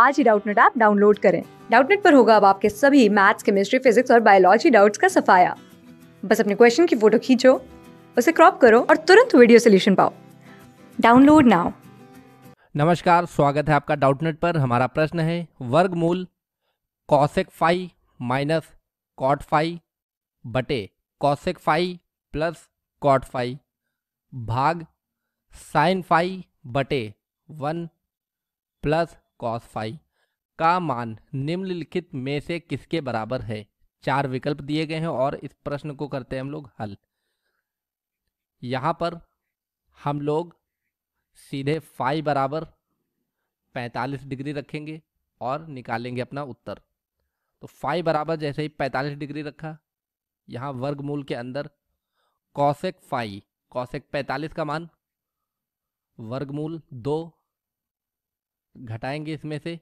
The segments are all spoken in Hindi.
आज ही डाउटनेट ऐप डाउनलोड करें डाउटनेट पर होगा अब आपके सभी मैथ्स केमिस्ट्री फिजिक्स और बायोलॉजी डाउट्स का सफाया बस अपने क्वेश्चन की फोटो खींचो उसे क्रॉप करो और तुरंत वीडियो सोल्यूशन पाओ डाउनलोड नाउ नमस्कार स्वागत है आपका डाउटनेट पर हमारा प्रश्न है वर्गमूल cosec five minus cot five बटे cosec five plus cot five भाग साइन फाइव बटे वन प्लस कॉस फाइव का मान निम्नलिखित में से किसके बराबर है चार विकल्प दिए गए हैं और इस प्रश्न को करते हैं हम लोग हल यहाँ पर हम लोग सीधे फाइव बराबर पैंतालीस डिग्री रखेंगे और निकालेंगे अपना उत्तर तो फाइव बराबर जैसे ही पैंतालीस डिग्री रखा यहाँ वर्गमूल के अंदर कौशिक फाइव कौशिक पैंतालीस का मान वर्गमूल दो घटाएंगे इसमें से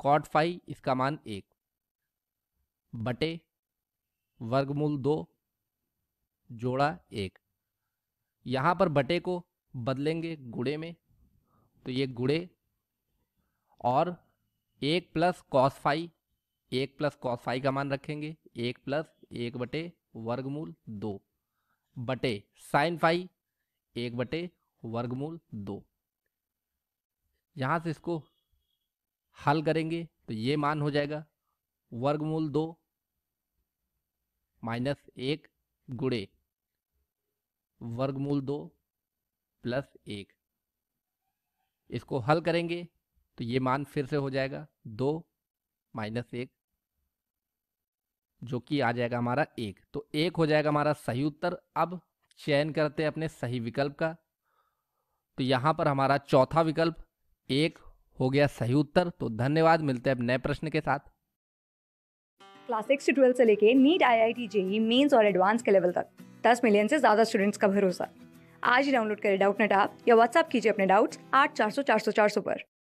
कॉट फाइव इसका मान एक बटे वर्गमूल दो जोड़ा एक यहाँ पर बटे को बदलेंगे गुड़े में तो ये गुड़े और एक प्लस कॉस फाइव एक प्लस कॉस फाइव का मान रखेंगे एक प्लस एक बटे वर्गमूल दो बटे साइन फाइव एक बटे वर्गमूल दो यहाँ से इसको हल करेंगे तो ये मान हो जाएगा वर्गमूल दो माइनस एक गुड़े वर्गमूल दो प्लस एक इसको हल करेंगे तो ये मान फिर से हो जाएगा दो माइनस एक जो कि आ जाएगा हमारा एक तो एक हो जाएगा हमारा सही उत्तर अब चयन करते हैं अपने सही विकल्प का तो यहाँ पर हमारा चौथा विकल्प एक हो गया सही उत्तर तो धन्यवाद मिलते हैं अब नए प्रश्न के साथ क्लास सिक्स से ट्वेल्थ से लेके NEET I I T JEE mains और एडवांस के लेवल तक दस मिलियन से ज़्यादा स्टूडेंट्स का भरोसा आज ही डाउनलोड करें डाउट नेट आप या व्हाट्सअप कीजिए अपने डाउट्स आठ चार सौ चार सौ चार सौ पर